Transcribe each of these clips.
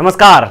नमस्कार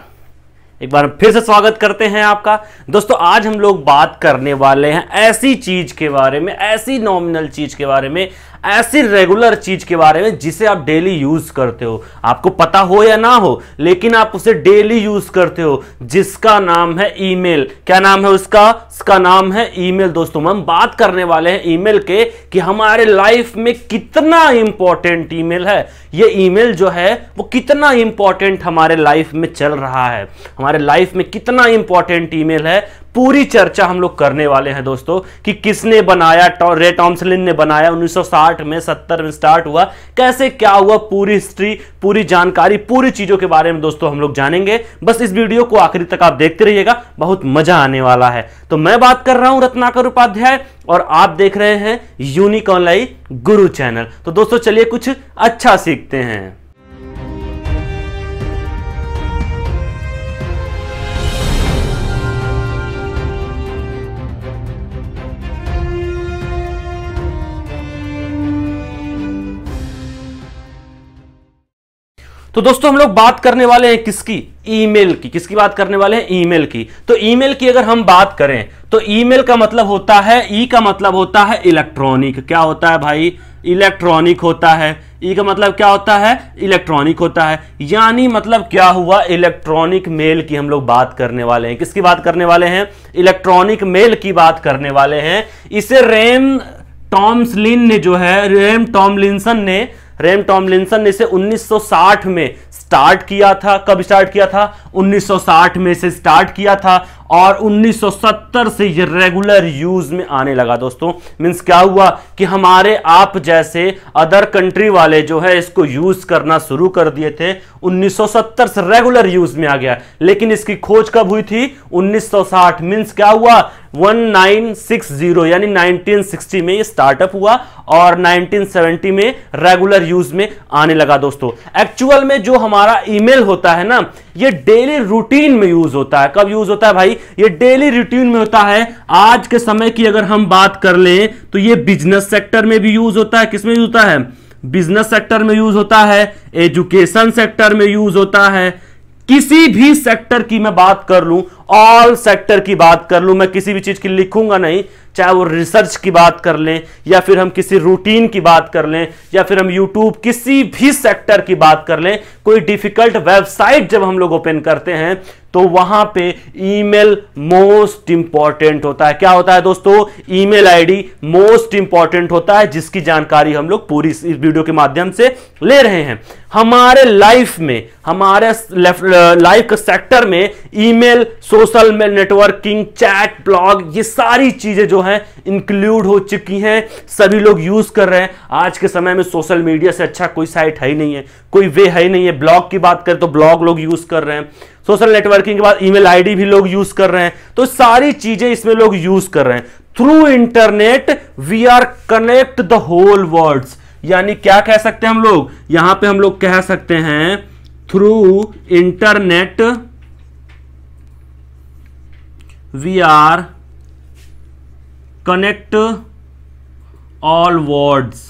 एक बार फिर से स्वागत करते हैं आपका दोस्तों आज हम लोग बात करने वाले हैं ऐसी चीज के बारे में ऐसी नॉमिनल चीज के बारे में ऐसी रेगुलर चीज के बारे में जिसे आप डेली यूज करते हो आपको पता हो या ना हो लेकिन आप उसे डेली यूज करते हो जिसका नाम है ईमेल क्या नाम है उसका इसका नाम है ईमेल दोस्तों हम बात करने वाले हैं ईमेल के कि हमारे लाइफ में कितना इंपॉर्टेंट ईमेल है ये ईमेल जो है वो कितना इंपॉर्टेंट हमारे लाइफ में चल रहा है हमारे लाइफ में कितना इंपॉर्टेंट ईमेल है पूरी चर्चा हम लोग करने वाले हैं दोस्तों कि किसने बनाया रे टॉम्सलिन ने बनाया 1960 में 70 में स्टार्ट हुआ कैसे क्या हुआ पूरी हिस्ट्री पूरी जानकारी पूरी चीजों के बारे में दोस्तों हम लोग जानेंगे बस इस वीडियो को आखिरी तक आप देखते रहिएगा बहुत मजा आने वाला है तो मैं बात कर रहा हूं रत्नाकर उपाध्याय और आप देख रहे हैं यूनिक ऑनलाइन गुरु चैनल तो दोस्तों चलिए कुछ अच्छा सीखते हैं तो दोस्तों हम लोग बात करने वाले हैं किसकी ईमेल की किसकी बात करने वाले हैं ईमेल की तो ईमेल की अगर हम बात करें तो ईमेल का मतलब होता है ई का मतलब होता है इलेक्ट्रॉनिक क्या होता है भाई इलेक्ट्रॉनिक होता है ई का मतलब क्या होता है इलेक्ट्रॉनिक होता है यानी मतलब क्या हुआ इलेक्ट्रॉनिक मेल की हम लोग बात करने वाले हैं किसकी बात करने वाले हैं इलेक्ट्रॉनिक मेल की बात करने वाले हैं इसे रेम टॉम्सलिन ने जो है रेम टॉमलिनसन ने रेम टॉमलिंसन ने इसे 1960 में स्टार्ट किया था कब स्टार्ट किया था 1960 में इसे स्टार्ट किया था और 1970 से ये रेगुलर यूज में आने लगा दोस्तों मीन्स क्या हुआ कि हमारे आप जैसे अदर कंट्री वाले जो है इसको यूज करना शुरू कर दिए थे 1970 से रेगुलर यूज में आ गया लेकिन इसकी खोज कब हुई थी 1960 मीन्स क्या हुआ 1960 यानी 1960 में ये स्टार्टअप हुआ और 1970 में रेगुलर यूज में आने लगा दोस्तों एक्चुअल में जो हमारा ईमेल होता है ना ये डेली रूटीन में यूज होता है कब यूज होता है भाई ये डेली रूटीन में होता है आज के समय की अगर हम बात कर लें तो ये बिजनेस सेक्टर में भी यूज होता है किसमें यूज होता है बिजनेस सेक्टर में यूज होता है एजुकेशन सेक्टर में यूज होता है किसी भी सेक्टर की मैं बात कर लूं ऑल सेक्टर की बात कर लूं मैं किसी भी चीज की लिखूंगा नहीं चाहे वो रिसर्च की बात कर लें या फिर हम किसी रूटीन की बात कर लें या फिर हम यूट्यूब किसी भी सेक्टर की बात कर लें कोई डिफिकल्ट वेबसाइट जब हम लोग ओपन करते हैं तो वहां पे ईमेल मोस्ट इंपॉर्टेंट होता है क्या होता है दोस्तों ईमेल आईडी मोस्ट इंपॉर्टेंट होता है जिसकी जानकारी हम लोग पूरी इस वीडियो के माध्यम से ले रहे हैं हमारे लाइफ में हमारे लाइफ सेक्टर में email social networking chat blog ये सारी चीजें जो हैं इंक्लूड हो चुकी हैं सभी लोग यूज कर रहे हैं आज के समय में सोशल मीडिया से अच्छा कोई साइट है ही नहीं है कोई वे है ही नहीं है ब्लॉग की बात करें तो ब्लॉग लोग यूज कर रहे हैं सोशल नेटवर्किंग के बाद ईमेल आईडी भी लोग यूज कर रहे हैं तो सारी चीजें इसमें लोग यूज कर रहे हैं through internet we are connect the whole world यानी क्या कह सकते हैं हम लोग यहां पे हम लोग कह सकते हैं through internet we are connect all words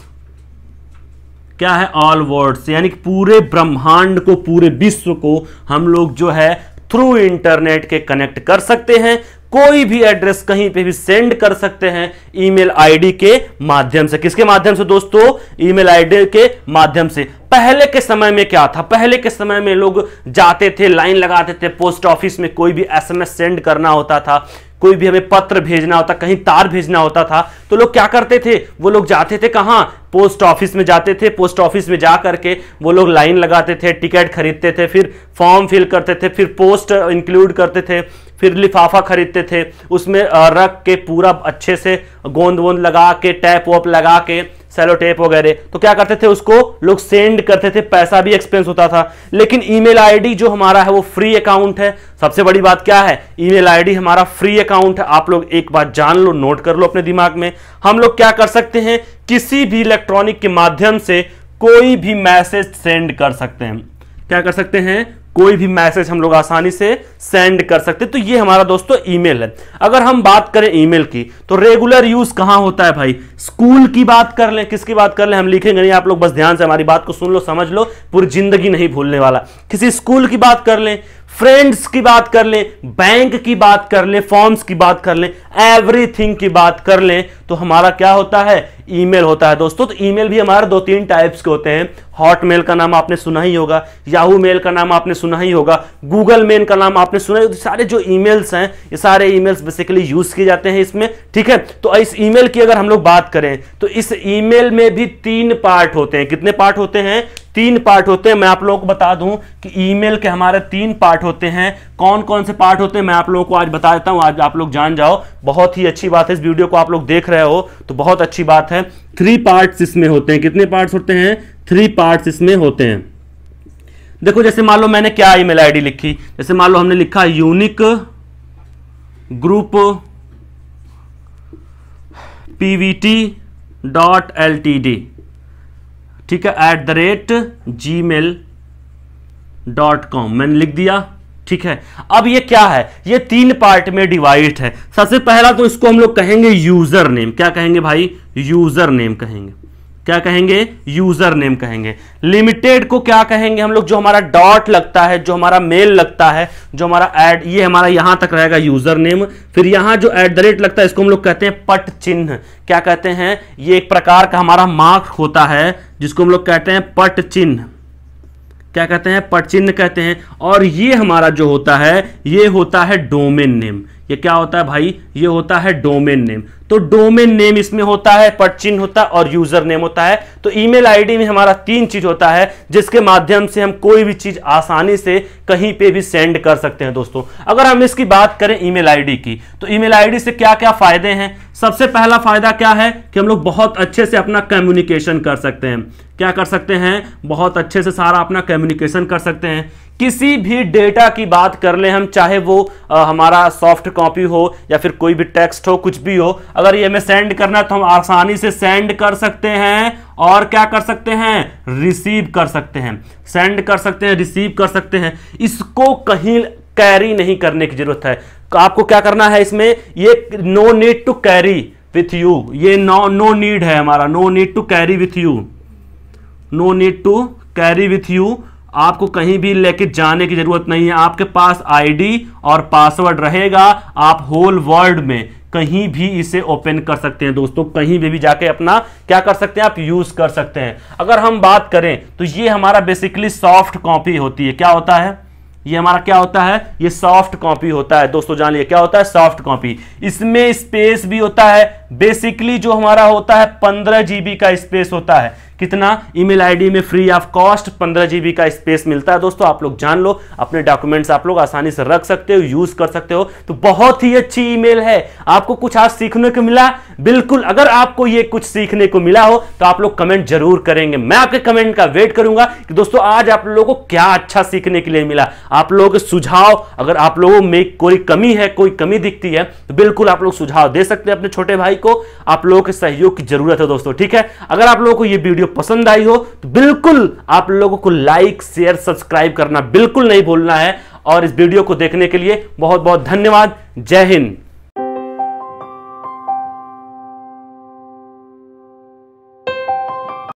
क्या है ऑल वर्ड्स यानी कि पूरे ब्रह्मांड को पूरे विश्व को हम लोग जो है थ्रू इंटरनेट के कनेक्ट कर सकते हैं कोई भी एड्रेस कहीं पे भी सेंड कर सकते हैं ईमेल आईडी के माध्यम से किसके माध्यम से दोस्तों ईमेल आईडी के माध्यम से पहले के समय में क्या था पहले के समय में लोग जाते थे लाइन लगाते थे पोस्ट ऑफिस में कोई भी एसएमएस सेंड करना होता था कोई भी हमें पत्र भेजना होता कहीं तार भेजना होता था तो लोग क्या करते थे वो लोग जाते थे कहाँ पोस्ट ऑफिस में जाते थे पोस्ट ऑफिस में जा करके वो लोग लाइन लगाते थे टिकट खरीदते थे फिर फॉर्म फिल करते थे फिर पोस्ट इंक्लूड करते थे फिर लिफाफा खरीदते थे उसमें रख के पूरा अच्छे से गोंद वोंद लगा के टैप वप लगा के सेलो टेप वगैरह तो क्या करते थे उसको लोग सेंड करते थे पैसा भी एक्सपेंस होता था लेकिन ईमेल आईडी जो हमारा है वो फ्री अकाउंट है सबसे बड़ी बात क्या है ईमेल आईडी हमारा फ्री अकाउंट है आप लोग एक बार जान लो नोट कर लो अपने दिमाग में हम लोग क्या कर सकते हैं किसी भी इलेक्ट्रॉनिक के माध्यम से कोई भी मैसेज सेंड कर सकते हैं क्या कर सकते हैं कोई भी मैसेज हम लोग आसानी से सेंड कर सकते तो ये हमारा दोस्तों ईमेल है अगर हम बात करें ईमेल की तो रेगुलर यूज कहां होता है भाई स्कूल की बात कर लें किसकी बात कर लें हम लिखेंगे नहीं आप लोग बस ध्यान से हमारी बात को सुन लो समझ लो पूरी जिंदगी नहीं भूलने वाला किसी स्कूल की बात कर लें फ्रेंड्स की बात कर लें बैंक की बात कर लें फॉर्म्स की बात कर लें एवरीथिंग की बात कर लें तो हमारा क्या होता है ईमेल होता है दोस्तों तो ईमेल भी हमारे दो तीन टाइप्स के होते हैं हॉटमेल का नाम आपने सुना ही होगा याहू मेल का नाम आपने सुना ही होगा गूगल मेल का नाम आपने सुना ही सारे जो ईमेल्स हैं ये सारे ईमेल्स बेसिकली यूज किए जाते हैं इसमें ठीक है तो इस ईमेल की अगर हम लोग बात करें तो इस ईमेल में भी तीन पार्ट होते हैं कितने पार्ट होते हैं तीन पार्ट होते हैं मैं आप लोगों को बता दूं कि ईमेल के हमारे तीन पार्ट होते हैं कौन कौन से पार्ट होते हैं मैं आप लोगों को आज बता देता हूं आज आप लोग जान जाओ बहुत ही अच्छी बात है इस वीडियो को आप लोग देख रहे हो तो बहुत अच्छी बात है थ्री पार्ट इसमें होते हैं कितने पार्ट होते हैं थ्री पार्ट इसमें होते हैं देखो जैसे मान लो मैंने क्या ईमेल आईडी लिखी जैसे मान लो हमने लिखा unique group P V T dot L T D at the rate Gmail dot com मैंने लिख दिया ठीक है अब ये क्या है ये तीन पार्ट में डिवाइड है सबसे पहला तो इसको हम लोग कहेंगे यूजर नेम क्या कहेंगे भाई यूजर नेम कहेंगे क्या कहेंगे यूजर नेम कहेंगे लिमिटेड को क्या कहेंगे हम लोग जो हमारा डॉट लगता है जो हमारा मेल लगता है जो हमारा एड ये हमारा यहां तक रहेगा यूजर नेम फिर यहां जो एट द रेट लगता है इसको हम लोग कहते हैं पट चिन्ह क्या कहते हैं ये एक प्रकार का हमारा मार्क होता है जिसको हम लोग कहते हैं पट चिन्ह क्या कहते हैं पट चिन्ह कहते हैं और ये हमारा जो होता है ये होता है डोमेन नेम ये क्या होता है भाई ये होता है डोमेन नेम तो डोमेन नेम इसमें होता है पट चिन्ह होता है और यूजर नेम होता है तो ईमेल आईडी में हमारा तीन चीज होता है जिसके माध्यम से हम कोई भी चीज आसानी से कहीं पे भी सेंड कर सकते हैं दोस्तों अगर हम इसकी बात करें ईमेल आईडी की तो ईमेल आईडी से क्या क्या फायदे हैं सबसे पहला फायदा क्या है कि हम लोग बहुत अच्छे से अपना कम्युनिकेशन कर सकते हैं क्या कर सकते हैं बहुत अच्छे से सारा अपना कम्युनिकेशन कर सकते हैं किसी भी डेटा की बात कर ले हम चाहे वो आ, हमारा सॉफ्ट कॉपी हो या फिर कोई भी टेक्स्ट हो कुछ भी हो अगर ये हमें सेंड करना है तो हम आसानी से सेंड कर सकते हैं और क्या कर सकते हैं रिसीव कर सकते हैं सेंड कर सकते हैं रिसीव कर सकते हैं इसको कहीं कैरी नहीं करने की जरूरत है तो आपको क्या करना है इसमें ये no need to carry with you ये नो नो नीड है हमारा no need to carry with you no need to carry with you आपको कहीं भी लेके जाने की जरूरत नहीं है आपके पास आईडी और पासवर्ड रहेगा आप होल वर्ल्ड में कहीं भी इसे ओपन कर सकते हैं दोस्तों कहीं भी, भी जाके अपना क्या कर सकते हैं आप यूज कर सकते हैं अगर हम बात करें तो ये हमारा बेसिकली सॉफ्ट कॉपी होती है क्या होता है ये हमारा क्या होता है ये सॉफ्ट कॉपी होता है दोस्तों जान लिए क्या होता है सॉफ्ट कॉपी इसमें स्पेस भी होता है बेसिकली जो हमारा होता है पंद्रह जीबी का स्पेस होता है कितना ईमेल आईडी में फ्री ऑफ कॉस्ट पंद्रह जीबी का स्पेस मिलता है दोस्तों आप लोग जान लो अपने डॉक्यूमेंट्स आप लोग आसानी से रख सकते हो यूज कर सकते हो तो बहुत ही अच्छी ईमेल है आपको कुछ आज सीखने को मिला बिल्कुल अगर आपको ये कुछ सीखने को मिला हो तो आप लोग कमेंट जरूर करेंगे मैं आपके कमेंट का वेट करूंगा कि दोस्तों आज आप लोगों को क्या अच्छा सीखने के लिए मिला आप लोगों के सुझाव अगर आप लोगों में कोई कमी है कोई कमी दिखती है तो बिल्कुल आप लोग सुझाव दे सकते हैं अपने छोटे भाई भाई को आप लोगों के सहयोग की जरूरत है दोस्तों ठीक है अगर आप लोगों को यह वीडियो पसंद आई हो तो बिल्कुल आप लोगों को लाइक शेयर सब्सक्राइब करना बिल्कुल नहीं भूलना है और इस वीडियो को देखने के लिए बहुत बहुत धन्यवाद जय हिंद